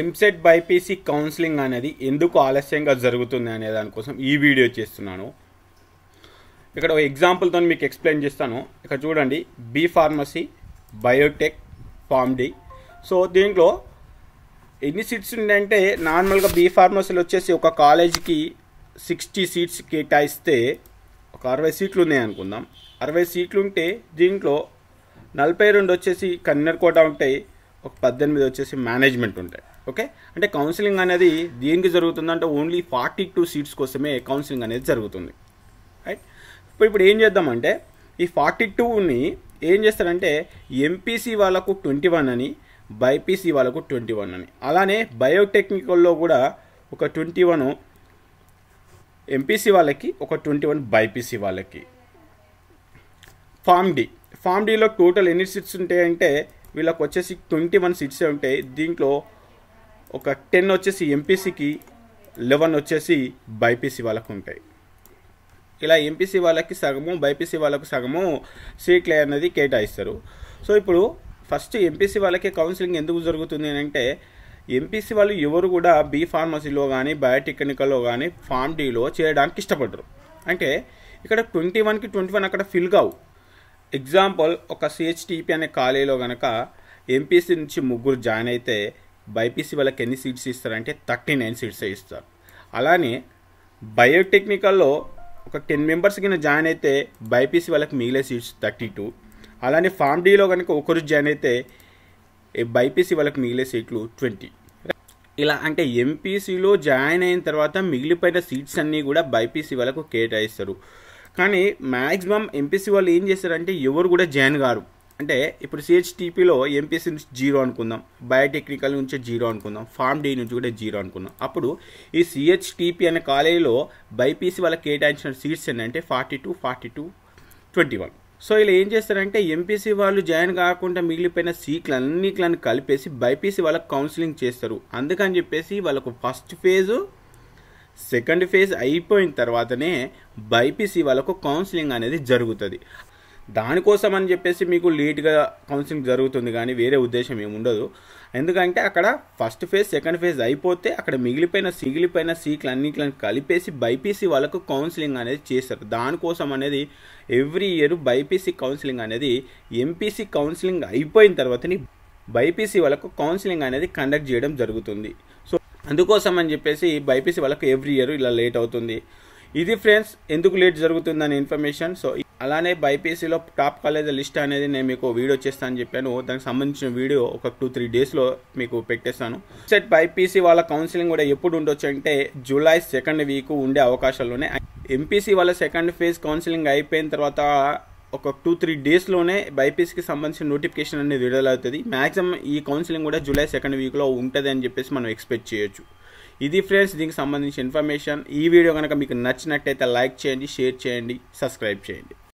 EAMCET BiPC counselling అనేది ఎందుకు ఆలస్యంగా జరుగుతుంది అనే దానికోసం ఈ వీడియో చేస్తున్నాను ఇక్కడ ఎగ్జాంపుల్తో మీకు ఎక్స్ప్లెయిన్ చేస్తాను ఇక్కడ చూడండి B pharmacy biotech pharm D so దీంట్లో ఎన్ని సీట్స్ ఉన్నాయంటే నార్మల్గా బీ ఫార్మసీలు వచ్చేసి ఒక కాలేజీకి సిక్స్టీ సీట్స్ కేటాయిస్తే ఒక అరవై సీట్లు ఉన్నాయి అనుకుందాం అరవై సీట్లు ఉంటే దీంట్లో నలభై రెండు వచ్చేసి కన్నర్ కోట ఉంటాయి ఒక పద్దెనిమిది వచ్చేసి మేనేజ్మెంట్ ఉంటాయి ఓకే అంటే కౌన్సిలింగ్ అనేది దేనికి జరుగుతుంది అంటే ఓన్లీ ఫార్టీ టూ సీట్స్ కోసమే కౌన్సిలింగ్ అనేది జరుగుతుంది రైట్ ఇప్పుడు ఇప్పుడు ఏం చేద్దామంటే ఈ ఫార్టీ టూని ఏం చేస్తారంటే ఎంపీసీ వాళ్ళకు ట్వంటీ వన్ అని బైపీసీ వాళ్ళకు ట్వంటీ వన్ అని అలానే బయోటెక్నికల్లో కూడా ఒక ట్వంటీ వన్ ఎంపీసీ వాళ్ళకి ఒక ట్వంటీ వన్ బైపీసీ వాళ్ళకి ఫామ్ డి ఫామ్ డీలో టోటల్ ఎన్ని సీట్స్ ఉంటాయంటే వీళ్ళకి వచ్చేసి ట్వంటీ వన్ సీట్సే ఉంటాయి దీంట్లో ఒక టెన్ వచ్చేసి ఎంపీసీకి లెవెన్ వచ్చేసి బైపీసీ వాళ్ళకు ఉంటాయి ఇలా ఎంపీసీ వాళ్ళకి సగము బైపీసీ వాళ్ళకు సగము సీట్లే అనేది కేటాయిస్తారు సో ఇప్పుడు ఫస్ట్ ఎంపీసీ వాళ్ళకి కౌన్సిలింగ్ ఎందుకు జరుగుతుంది అని అంటే ఎంపీసీ వాళ్ళు ఎవరు కూడా బీ ఫార్మసీలో కానీ బయోటెక్నికల్లో కానీ ఫార్మ్ డీలో చేయడానికి ఇష్టపడరు అంటే ఇక్కడ ట్వంటీ వన్కి ట్వంటీ వన్ అక్కడ ఫిల్ కావు ఎగ్జాంపుల్ ఒక సిహెచ్టిపి అనే కాలేజీలో కనుక ఎంపీసీ నుంచి ముగ్గురు జాయిన్ అయితే బైపీసీ వాళ్ళకి ఎన్ని సీట్స్ ఇస్తారంటే థర్టీ నైన్ సీట్సే ఇస్తారు అలానే బయోటెక్నికల్లో ఒక టెన్ మెంబర్స్ కింద జాయిన్ అయితే బైపీసీ వాళ్ళకి మిగిలే సీట్స్ థర్టీ టూ అలానే ఫామ్ డీలో కనుక ఒకరు జాయిన్ అయితే బైపీసీ వాళ్ళకి మిగిలే సీట్లు ట్వంటీ ఇలా అంటే ఎంపీసీలో జాయిన్ అయిన తర్వాత మిగిలిపోయిన సీట్స్ అన్నీ కూడా బైపీసీ వాళ్ళకు కేటాయిస్తారు కానీ మ్యాక్సిమం ఎంపీసీ వాళ్ళు ఏం చేస్తారంటే ఎవరు కూడా జాయిన్ కారు అంటే ఇప్పుడు సిహెచ్టీపీలో ఎంపీసీ నుంచి జీరో అనుకుందాం బయోటెక్నికల్ నుంచి జీరో అనుకుందాం ఫార్మ్ డీ నుంచి కూడా జీరో అనుకుందాం అప్పుడు ఈ సిహెచ్టీపీ అనే కాలేజీలో బైపీసీ వాళ్ళకి కేటాయించిన సీట్స్ ఏంటంటే forty two forty two twenty one so ఇలా ఏం చేస్తారంటే ఎంపీసీ వాళ్ళు జాయిన్ కాకుండా మిగిలిపోయిన సీట్లు అన్నిట్లను కలిపేసి బైపీసీ వాళ్ళకి కౌన్సిలింగ్ చేస్తారు అందుకని చెప్పేసి వాళ్ళకు ఫస్ట్ ఫేజు సెకండ్ ఫేజ్ అయిపోయిన తర్వాతనే బైపీసీ వాళ్ళకు కౌన్సిలింగ్ అనేది జరుగుతుంది దానికోసం అని చెప్పేసి మీకు లేట్గా కౌన్సిలింగ్ జరుగుతుంది కానీ వేరే ఉద్దేశం ఏముండదు ఎందుకంటే అక్కడ ఫస్ట్ ఫేజ్ సెకండ్ ఫేజ్ అయిపోతే అక్కడ మిగిలిపోయిన సిగిలిపోయిన సీట్లు అన్నింటిని కలిపేసి బైపీసీ వాళ్ళకు కౌన్సిలింగ్ అనేది చేస్తారు దానికోసం అనేది ఎవ్రీ ఇయర్ బైపీసీ కౌన్సిలింగ్ అనేది ఎంపీసీ కౌన్సిలింగ్ అయిపోయిన తర్వాతని బైపీసీ వాళ్ళకు కౌన్సిలింగ్ అనేది కండక్ట్ చేయడం జరుగుతుంది సో అందుకోసం అని చెప్పేసి బైపీసీ వాళ్ళకు ఎవ్రీ ఇయర్ ఇలా లేట్ అవుతుంది ఇది ఫ్రెండ్స్ ఎందుకు లేట్ జరుగుతుందని ఇన్ఫర్మేషన్ సో అలానే బైపీసీలో టాప్ కాలేజ్ లిస్ట్ అనేది నేను మీకు వీడియో అని చెప్పాను దానికి సంబంధించిన వీడియో ఒక టూ త్రీ డేస్లో మీకు పెట్టేస్తాను సెట్ బైపీసీ వాళ్ళ కౌన్సిలింగ్ కూడా ఎప్పుడు ఉండొచ్చు అంటే జూలై సెకండ్ వీక్ ఉండే అవకాశాలునే ఎంపీసీ వాళ్ళ సెకండ్ ఫేజ్ కౌన్సిలింగ్ అయిపోయిన తర్వాత ఒక టూ త్రీ డేస్లోనే బైపీసీకి సంబంధించిన నోటిఫికేషన్ అనేది విడుదల అవుతుంది మ్యాక్సిమం ఈ కౌన్సిలింగ్ కూడా జూలై సెకండ్ వీక్లో ఉంటుంది అని చెప్పేసి మనం ఎక్స్పెక్ట్ చేయొచ్చు ఇది ఫ్రెండ్స్ దీనికి సంబంధించిన ఇన్ఫర్మేషన్ ఈ వీడియో కనుక మీకు నచ్చినట్టయితే లైక్ చేయండి షేర్ చేయండి సబ్స్క్రైబ్ చేయండి